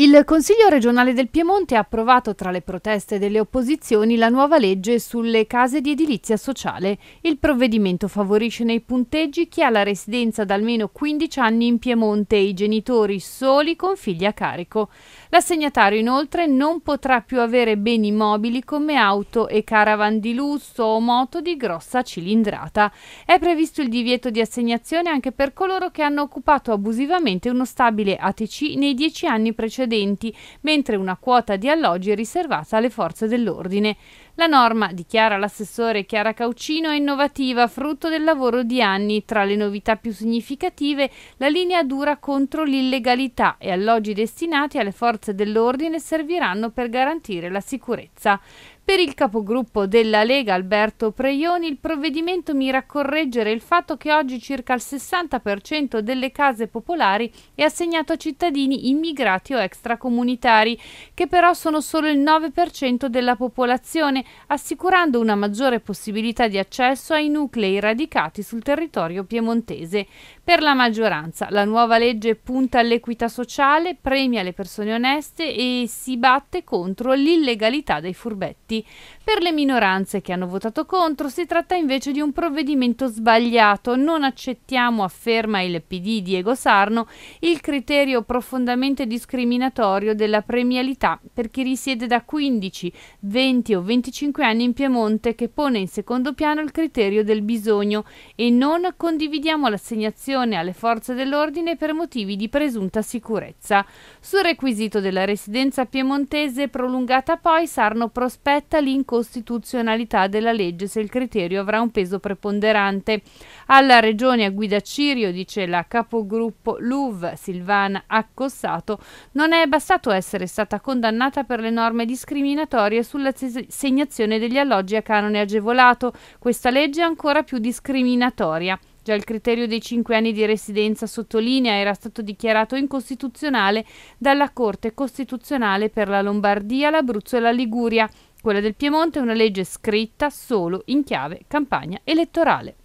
Il Consiglio regionale del Piemonte ha approvato tra le proteste delle opposizioni la nuova legge sulle case di edilizia sociale. Il provvedimento favorisce nei punteggi chi ha la residenza da almeno 15 anni in Piemonte e i genitori soli con figli a carico. L'assegnatario inoltre non potrà più avere beni mobili come auto e caravan di lusso o moto di grossa cilindrata. È previsto il divieto di assegnazione anche per coloro che hanno occupato abusivamente uno stabile ATC nei 10 anni precedenti procedenti, mentre una quota di alloggi è riservata alle forze dell'ordine. La norma, dichiara l'assessore Chiara Caucino, è innovativa, frutto del lavoro di anni. Tra le novità più significative, la linea dura contro l'illegalità e alloggi destinati alle forze dell'ordine serviranno per garantire la sicurezza. Per il capogruppo della Lega Alberto Preioni il provvedimento mira a correggere il fatto che oggi circa il 60% delle case popolari è assegnato a cittadini immigrati o extracomunitari, che però sono solo il 9% della popolazione assicurando una maggiore possibilità di accesso ai nuclei radicati sul territorio piemontese. Per la maggioranza, la nuova legge punta all'equità sociale, premia le persone oneste e si batte contro l'illegalità dei furbetti. Per le minoranze che hanno votato contro, si tratta invece di un provvedimento sbagliato. Non accettiamo, afferma il PD Diego Sarno, il criterio profondamente discriminatorio della premialità per chi risiede da 15, 20 o 25 5 anni in Piemonte che pone in secondo piano il criterio del bisogno e non condividiamo l'assegnazione alle forze dell'ordine per motivi di presunta sicurezza. Sul requisito della residenza piemontese prolungata poi Sarno prospetta l'incostituzionalità della legge se il criterio avrà un peso preponderante. Alla regione a guida Cirio, dice la capogruppo LUV Silvana Accossato, non è bastato essere stata condannata per le norme discriminatorie sulla segnalazione l'assegnazione degli alloggi a canone agevolato. Questa legge è ancora più discriminatoria. Già il criterio dei cinque anni di residenza, sottolinea, era stato dichiarato incostituzionale dalla Corte Costituzionale per la Lombardia, l'Abruzzo e la Liguria. Quella del Piemonte è una legge scritta solo in chiave campagna elettorale.